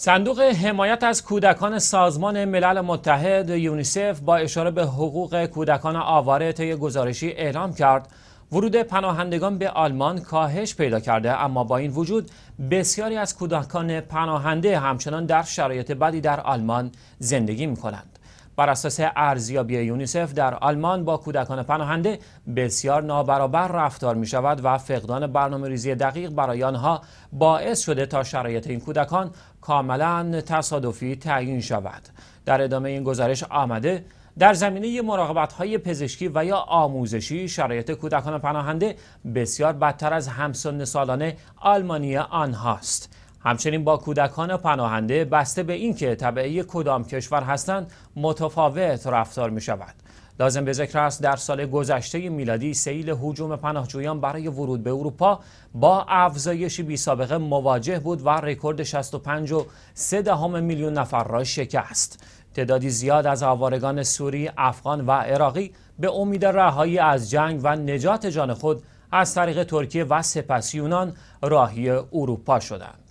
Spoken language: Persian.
صندوق حمایت از کودکان سازمان ملل متحد یونیسف با اشاره به حقوق کودکان آواره طی گزارشی اعلام کرد ورود پناهندگان به آلمان کاهش پیدا کرده اما با این وجود بسیاری از کودکان پناهنده همچنان در شرایط بدی در آلمان زندگی می کنند. بر اساس ارزیابی یونیسف در آلمان با کودکان پناهنده بسیار نابرابر رفتار می شود و فقدان برنامه ریزی دقیق برای آنها باعث شده تا شرایط این کودکان کاملا تصادفی تعیین شود در ادامه این گزارش آمده در زمینه مراقبت های پزشکی و یا آموزشی شرایط کودکان پناهنده بسیار بدتر از همسن سالانه آلمانی آنهاست همچنین با کودکان پناهنده بسته به اینکه طبعی کدام کشور هستند متفاوت رفتار می شود. لازم به ذکر است در سال گذشته میلادی سیل حجوم پناهجویان برای ورود به اروپا با افزایش بی سابقه مواجه بود و رکورد 65 و میلیون نفر را شکست. تعدادی زیاد از آوارگان سوری، افغان و عراقی به امید رهایی از جنگ و نجات جان خود از طریق ترکیه و سپس یونان راهی اروپا شدند.